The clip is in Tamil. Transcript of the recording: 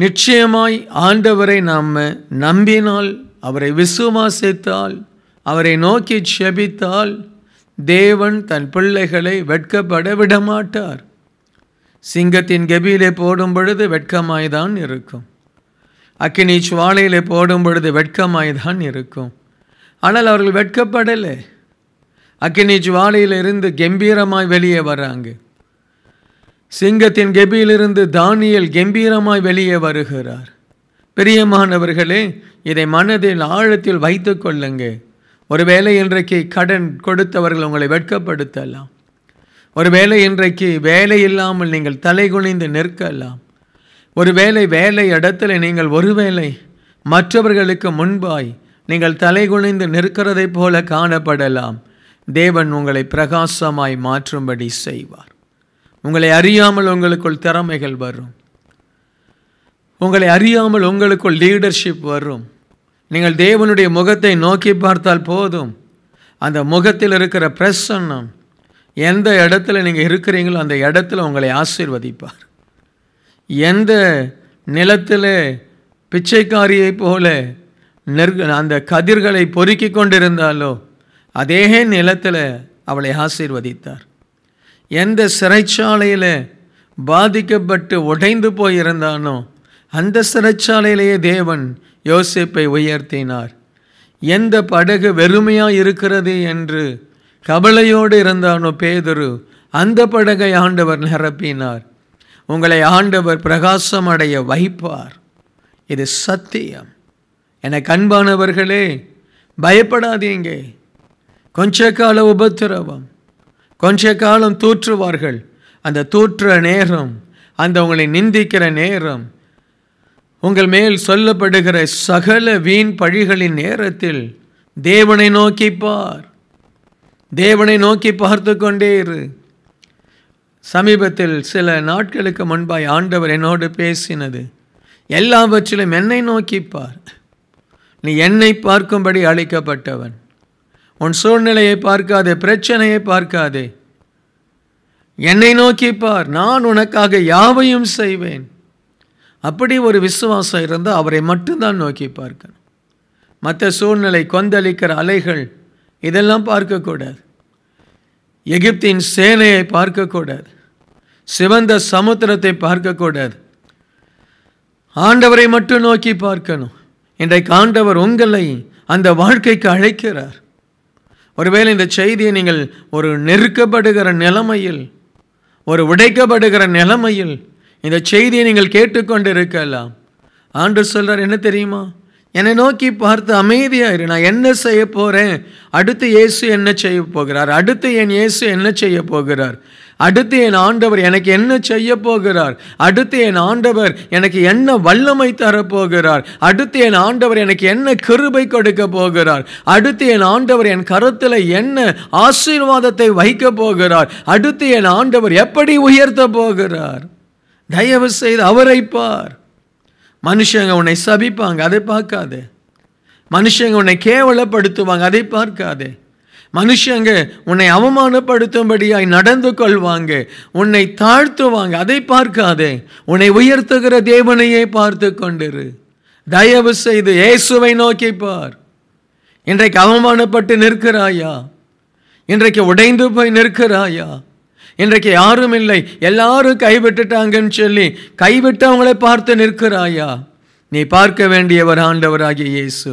நிச்சயமாய் ஆண்டவரை நாம் நம்பினால் அவரை விசுவாசித்தால் அவரை நோக்கி செபித்தால் தேவன் தன் பிள்ளைகளை வெட்கப்பட விடமாட்டார் சிங்கத்தின் கபியிலே போடும் பொழுது வெட்கமாய்தான் இருக்கும் அக்கினி சுவாலையிலே போடும் பொழுது வெட்கமாய்தான் இருக்கும் ஆனால் அவர்கள் வெட்கப்படலை அக்கினி சுவாலையிலிருந்து கம்பீரமாய் வெளியே வராங்க சிங்கத்தின் கெபியிலிருந்து தானியல் கம்பீரமாய் வெளியே வருகிறார் பிரியமானவர்களே இதை மனதில் ஆழத்தில் வைத்து கொள்ளுங்க ஒருவேளை இன்றைக்கு கடன் கொடுத்தவர்கள் உங்களை வெட்கப்படுத்தலாம் ஒருவேளை இன்றைக்கு வேலை இல்லாமல் நீங்கள் தலை குனிந்து நிற்கலாம் ஒருவேளை வேலை இடத்துல நீங்கள் ஒருவேளை மற்றவர்களுக்கு முன்பாய் நீங்கள் தலை குனிந்து நிற்கிறதை போல காணப்படலாம் தேவன் உங்களை பிரகாசமாய் மாற்றும்படி செய்வார் உங்களை அறியாமல் உங்களுக்குள் திறமைகள் வரும் உங்களை அறியாமல் உங்களுக்குள் லீடர்ஷிப் வரும் நீங்கள் தேவனுடைய முகத்தை நோக்கி பார்த்தால் போதும் அந்த முகத்தில் இருக்கிற பிரசன்னம் எந்த இடத்துல நீங்கள் இருக்கிறீங்களோ அந்த இடத்துல உங்களை ஆசீர்வதிப்பார் எந்த நிலத்தில் பிச்சைக்காரியை போல நெற் அந்த கதிர்களை பொறுக்கி கொண்டிருந்தாலோ அதே நிலத்தில் அவளை ஆசீர்வதித்தார் எந்த சிறைச்சாலையில் பாதிக்கப்பட்டு உடைந்து போயிருந்தானோ அந்த சிறைச்சாலையிலேயே தேவன் யோசிப்பை உயர்த்தினார் எந்த படகு வெறுமையாக இருக்கிறது என்று கவலையோடு இருந்தானோ பேதுரு அந்த படகை ஆண்டவர் நிரப்பினார் உங்களை ஆண்டவர் பிரகாசம் அடைய வைப்பார் இது சத்தியம் என கண்பானவர்களே பயப்படாதீங்க கொஞ்ச கால உபத்திரவம் கொஞ்ச காலம் தூற்றுவார்கள் அந்த தூற்றுற நேரம் அந்த உங்களை நிந்திக்கிற நேரம் உங்கள் மேல் சொல்லப்படுகிற சகல வீண் பழிகளின் நேரத்தில் தேவனை நோக்கி பார் தேவனை நோக்கி பார்த்து கொண்டே இரு சமீபத்தில் சில நாட்களுக்கு முன்பாய் ஆண்டவர் என்னோடு பேசினது எல்லாவற்றிலும் என்னை நோக்கி பார் நீ என்னை பார்க்கும்படி அழைக்கப்பட்டவன் உன் சூழ்நிலையை பார்க்காதே பிரச்சனையை பார்க்காதே என்னை நோக்கி பார் நான் உனக்காக யாவையும் செய்வேன் அப்படி ஒரு விசுவாசம் இருந்தால் அவரை மட்டும்தான் நோக்கி பார்க்கணும் மற்ற சூழ்நிலை கொந்தளிக்கிற அலைகள் இதெல்லாம் பார்க்கக்கூடாது எகிப்தின் சேனையை பார்க்கக்கூடாது சிவந்த சமுத்திரத்தை பார்க்கக்கூடாது ஆண்டவரை மட்டும் நோக்கி பார்க்கணும் இன்றைக்கு ஆண்டவர் உங்களை அந்த வாழ்க்கைக்கு அழைக்கிறார் ஒருவேளை இந்த செய்தியை நீங்கள் ஒரு நெருக்கப்படுகிற நிலைமையில் ஒரு உடைக்கப்படுகிற நிலைமையில் இந்த செய்தியை நீங்கள் கேட்டுக்கொண்டு இருக்கலாம் ஆண்டு சொல்கிறார் என்ன தெரியுமா என்னை நோக்கி பார்த்து அமைதியாயிரு நான் என்ன செய்ய போகிறேன் அடுத்து இயேசு என்ன செய்ய போகிறார் அடுத்து என் இயேசு என்ன செய்ய போகிறார் அடுத்து என் ஆண்டவர் எனக்கு என்ன செய்ய போகிறார் அடுத்து என் ஆண்டவர் எனக்கு என்ன வல்லமை தரப்போகிறார் அடுத்து என் ஆண்டவர் எனக்கு என்ன கிருபை கொடுக்க போகிறார் அடுத்து என் ஆண்டவர் என் கருத்தில் என்ன ஆசீர்வாதத்தை வைக்க போகிறார் அடுத்து என் ஆண்டவர் எப்படி உயர்த்த போகிறார் தயவு செய்து அவரை பார் மனுஷங்க உன்னை சபிப்பாங்க அதை பார்க்காதே மனுஷங்க உன்னை கேவலப்படுத்துவாங்க அதை பார்க்காதே மனுஷங்க உன்னை அவமானப்படுத்தும்படியாய் நடந்து கொள்வாங்க உன்னை தாழ்த்துவாங்க அதை பார்க்காதே உன்னை உயர்த்துகிற தேவனையே பார்த்து கொண்டிரு தயவு செய்து இயேசுவை நோக்கி பார் இன்றைக்கு அவமானப்பட்டு நிற்கிறாயா இன்றைக்கு உடைந்து போய் நிற்கிறாயா இன்றைக்கு யாரும் இல்லை எல்லாரும் கைவிட்டுட்டாங்கன்னு சொல்லி கைவிட்டவங்களை பார்த்து நிற்கிறாயா நீ பார்க்க வேண்டியவர் ஆண்டவராகிய இயேசு